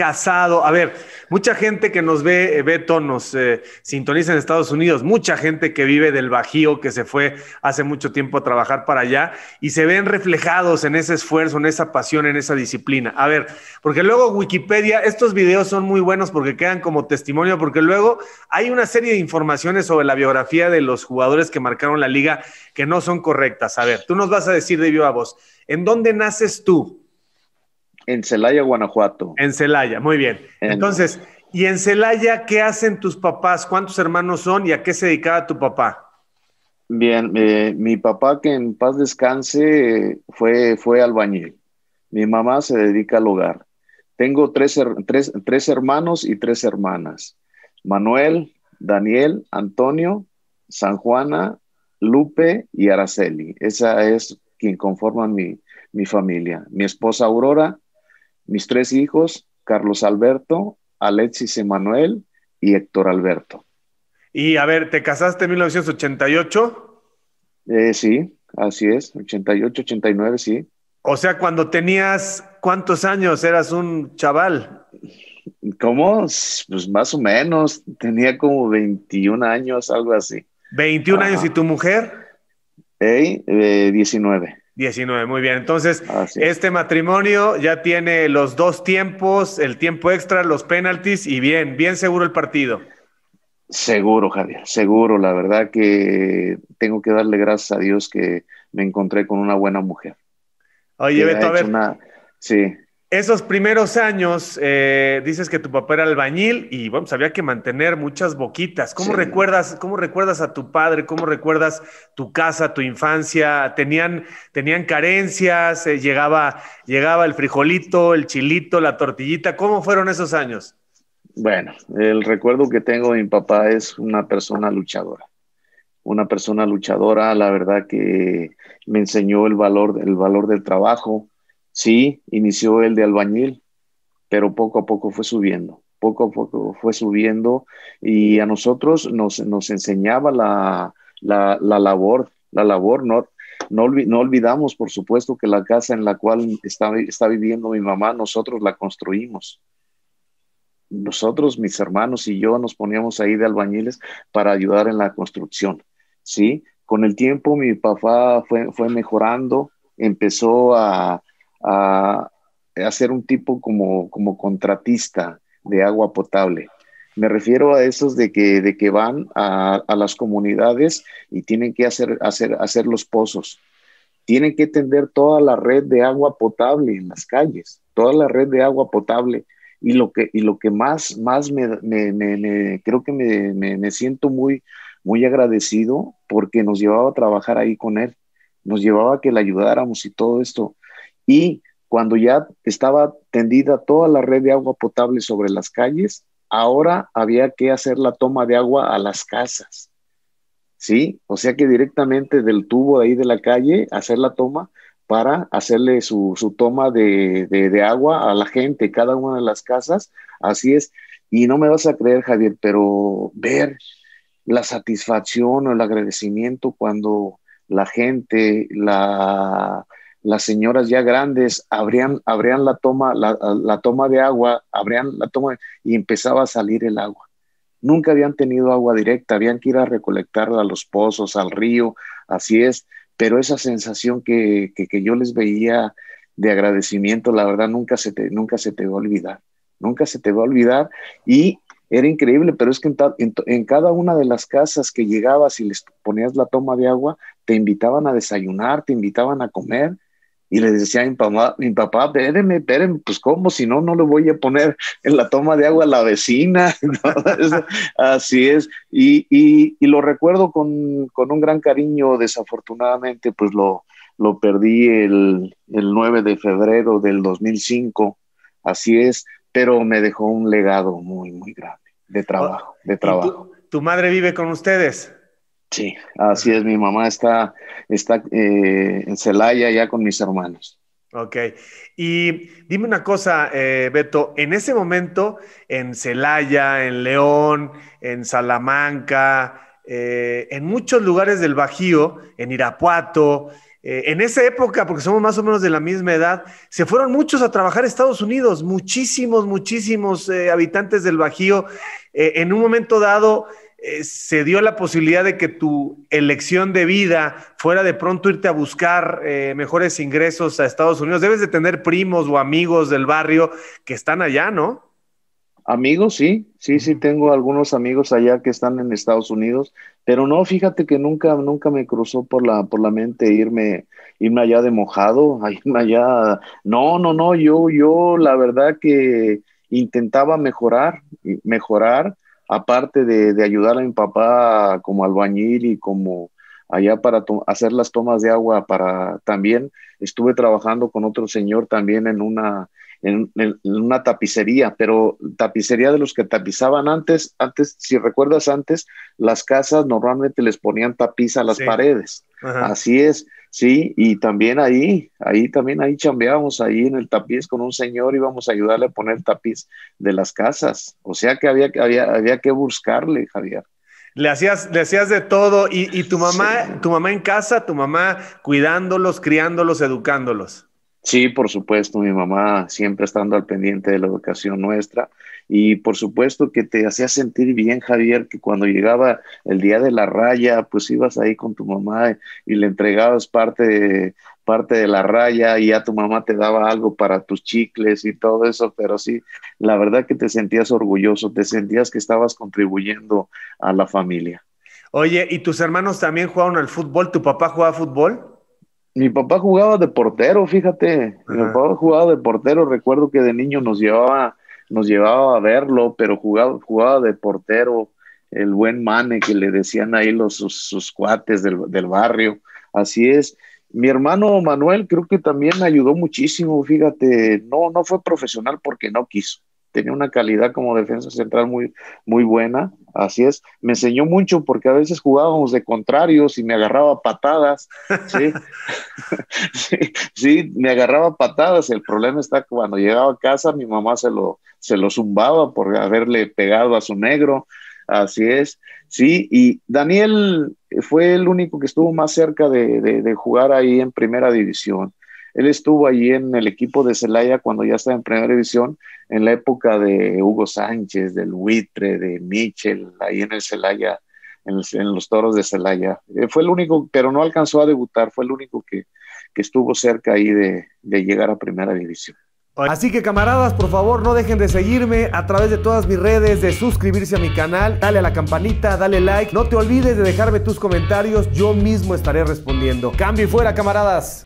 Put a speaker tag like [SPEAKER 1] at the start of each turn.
[SPEAKER 1] casado. A ver, mucha gente que nos ve, Beto, eh, nos eh, sintoniza en Estados Unidos, mucha gente que vive del Bajío, que se fue hace mucho tiempo a trabajar para allá y se ven reflejados en ese esfuerzo, en esa pasión, en esa disciplina. A ver, porque luego Wikipedia, estos videos son muy buenos porque quedan como testimonio, porque luego hay una serie de informaciones sobre la biografía de los jugadores que marcaron la liga que no son correctas. A ver, tú nos vas a decir de viva voz, ¿en dónde naces tú? En Celaya, Guanajuato. En Celaya, muy bien. Entonces, ¿y en Celaya qué hacen tus papás? ¿Cuántos hermanos son y a qué se dedicaba tu papá?
[SPEAKER 2] Bien, eh, mi papá que en paz descanse fue, fue albañil. Mi mamá se dedica al hogar. Tengo tres, tres, hermanos y tres hermanas. Manuel, Daniel, Antonio, San Juana, Lupe y Araceli. Esa es quien conforma mi, mi familia. Mi esposa Aurora mis tres hijos, Carlos Alberto, Alexis Emanuel y Héctor Alberto. Y a ver,
[SPEAKER 1] ¿te casaste en 1988?
[SPEAKER 2] Eh, sí, así es, 88,
[SPEAKER 1] 89, sí. O sea, cuando tenías cuántos años, eras un chaval.
[SPEAKER 2] ¿Cómo? Pues más o menos, tenía como 21 años, algo así. ¿21 años y tu mujer? Eh, eh, 19.
[SPEAKER 1] 19, muy bien. Entonces, este matrimonio ya tiene los dos tiempos, el tiempo extra, los penaltis y bien, bien seguro el partido.
[SPEAKER 2] Seguro, Javier, seguro. La verdad que tengo que darle gracias a Dios que me encontré con una buena mujer. Oye, Beto, a ver. Sí.
[SPEAKER 1] Esos primeros años, eh, dices que tu papá era albañil y bueno, pues, había que mantener muchas boquitas. ¿Cómo, recuerdas, ¿Cómo recuerdas a tu padre? ¿Cómo recuerdas tu casa, tu infancia? ¿Tenían, tenían carencias? Eh, llegaba, ¿Llegaba el frijolito, el chilito, la tortillita? ¿Cómo fueron esos años?
[SPEAKER 2] Bueno, el recuerdo que tengo de mi papá es una persona luchadora. Una persona luchadora, la verdad que me enseñó el valor, el valor del trabajo, Sí, inició el de albañil, pero poco a poco fue subiendo, poco a poco fue subiendo y a nosotros nos, enseñaba la, labor, la labor, no, no, olvidamos, por supuesto, que la casa en la cual está, viviendo mi mamá, nosotros la construimos. Nosotros, mis hermanos y yo nos poníamos ahí de albañiles para ayudar en la construcción, ¿sí? Con el tiempo mi papá fue, fue mejorando, empezó a, a, a ser un tipo como, como contratista de agua potable. Me refiero a esos de que, de que van a, las comunidades y tienen que hacer, hacer, hacer los pozos. Tienen que tender toda la red de agua potable en las calles, toda la red de agua potable. Y lo que, y lo que más, más me, creo que me, siento muy, muy agradecido porque nos llevaba a trabajar ahí con él, nos llevaba a que le ayudáramos y todo esto. Y cuando ya estaba tendida toda la red de agua potable sobre las calles, ahora había que hacer la toma de agua a las casas. ¿Sí? O sea que directamente del tubo de ahí de la calle, hacer la toma para hacerle su, toma de, de agua a la gente, cada una de las casas. Así es. Y no me vas a creer, Javier, pero ver la satisfacción o el agradecimiento cuando la gente, la, las señoras ya grandes abrían, la, toma, la, toma de agua, abrían la toma y empezaba a salir el agua. Nunca habían tenido agua directa, habían que ir a recolectarla a los pozos, al río, así es, pero esa sensación que, que, yo les veía de agradecimiento, la verdad, nunca se, te, nunca se te va a olvidar, nunca se te va a olvidar. Y era increíble, pero es que en cada una de las casas que llegabas y les ponías la toma de agua, te invitaban a desayunar, te invitaban a comer, y le decía a mi papá, mi papá, pues cómo, si no, no le voy a poner en la toma de agua a la vecina. Así es. Y, lo recuerdo con, un gran cariño, desafortunadamente, pues lo, lo perdí el, el 9 de febrero del 2005. Así es, pero me dejó un legado muy, muy grande de ah, trabajo, de trabajo.
[SPEAKER 1] ¿Tu madre vive con ustedes?
[SPEAKER 2] Sí, así es. Mi mamá está, está eh, en Celaya ya con mis hermanos.
[SPEAKER 1] Ok. Y dime una cosa, eh, Beto, en ese momento, en Celaya, en León, en Salamanca, eh, en muchos lugares del Bajío, en Irapuato, en esa época, porque somos más o menos de la misma edad, se fueron muchos a trabajar a Estados Unidos, muchísimos, muchísimos habitantes del Bajío. en un momento dado, eh, se dio la posibilidad de que tu elección de vida fuera de pronto irte a buscar eh, mejores ingresos a Estados Unidos. Debes de tener primos o amigos del barrio que están allá, ¿no?
[SPEAKER 2] Amigos, sí, sí, sí, tengo algunos amigos allá que están en Estados Unidos, pero no, fíjate que nunca, nunca me cruzó por la, por la mente irme, irme allá de mojado, irme allá. No, no, no, yo, yo, la verdad que intentaba mejorar, mejorar, aparte de, ayudar a mi papá como albañil y como allá para hacer las tomas de agua, para también estuve trabajando con otro señor también en una, en, una tapicería, pero tapicería de los que tapizaban antes, antes, si recuerdas antes, las casas normalmente les ponían tapiz a las paredes. Así es. Sí, y también ahí, ahí también ahí chambeábamos, ahí en el tapiz con un señor íbamos a ayudarle a poner tapiz de las casas. O sea que había, había, que buscarle, Javier.
[SPEAKER 1] Le hacías, le hacías de todo y, tu mamá, tu mamá en casa, tu mamá cuidándolos, criándolos,
[SPEAKER 2] educándolos. Sí, por supuesto, mi mamá siempre estando al pendiente de la educación nuestra y por supuesto que te hacía sentir bien, Javier, que cuando llegaba el día de la raya, pues ibas ahí con tu mamá y le entregabas parte de, parte de la raya y ya tu mamá te daba algo para tus chicles y todo eso, pero sí, la verdad que te sentías orgulloso, te sentías que estabas contribuyendo a la familia. Oye,
[SPEAKER 1] ¿y tus hermanos también jugaban al fútbol? ¿Tu papá jugaba fútbol?
[SPEAKER 2] Mi papá jugaba de portero, fíjate. Mi papá jugaba de portero. Recuerdo que de niño nos llevaba, nos llevaba a verlo, pero jugaba, jugaba de portero. El buen Mane, que le decían ahí los, sus, cuates del, barrio. Así es. Mi hermano Manuel creo que también me ayudó muchísimo, fíjate. No, no fue profesional porque no quiso tenía una calidad como defensa central muy, muy buena, así es. Me enseñó mucho porque a veces jugábamos de contrarios y me agarraba patadas, ¿sí? sí, sí, me agarraba patadas. El problema está que cuando llegaba a casa mi mamá se lo, se lo zumbaba por haberle pegado a su negro, así es. Sí, y Daniel fue el único que estuvo más cerca de, de jugar ahí en primera división. Él estuvo ahí en el equipo de Celaya cuando ya estaba en primera división, en la época de Hugo Sánchez, del Huitre, de Michel, ahí en el Celaya, en, los toros de Celaya. Eh, fue el único, pero no alcanzó a debutar, fue el único que, estuvo cerca ahí de, de llegar a primera división.
[SPEAKER 1] Así que camaradas, por favor, no dejen de seguirme a través de todas mis redes, de suscribirse a mi canal, dale a la campanita, dale like, no te olvides de dejarme tus comentarios, yo mismo estaré respondiendo. Cambio y fuera, camaradas.